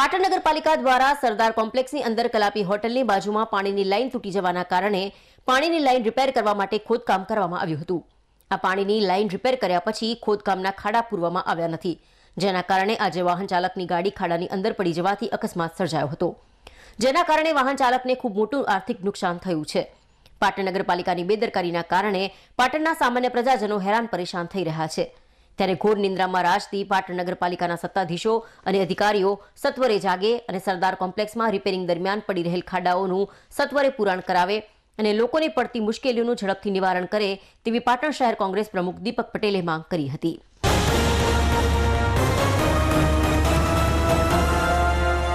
પાટણ નગરપાલિકા દ્વારા સરદાર કોમ્પ્લેક્સની અંદર કલાપી હોટલની બાજુમાં પાણીની લાઇન તૂટી જવાના કારણે પાણીની લાઇન રિપેર કરવા માટે ખોદકામ કરવામાં આવ્યું હતું આ પાણીની લાઇન રિપેર કર્યા પછી ખોદકામના ખાડા પૂરવામાં આવ્યા નથી જેના કારણે આજે વાહન ચાલકની ગાડી ખાડાની અંદર પડી જવાથી અકસ્માત સર્જાયો હતો જેના કારણે વાહન ચાલકને ખૂબ મોટું આર્થિક નુકસાન થયું છે પાટણ નગરપાલિકાની બેદરકારીના કારણે પાટણના સામાન્ય પ્રજાજનો હેરાન પરેશાન થઈ રહ્યા છે ત્યારે ઘોર નિંદ્રામાં રાજથી પાટણ નગરપાલિકાના સત્તાધીશો અને અધિકારીઓ સત્વરે જાગે અને સરદાર કોમ્પ્લેક્સમાં રિપેરિંગ દરમિયાન પડી રહેલ ખાડાઓનું સત્વરે પુરાણ કરાવે અને લોકોને પડતી મુશ્કેલીઓનું ઝડપથી નિવારણ કરે તેવી પાટણ શહેર કોંગ્રેસ પ્રમુખ દીપક પટેલે માંગ કરી હતી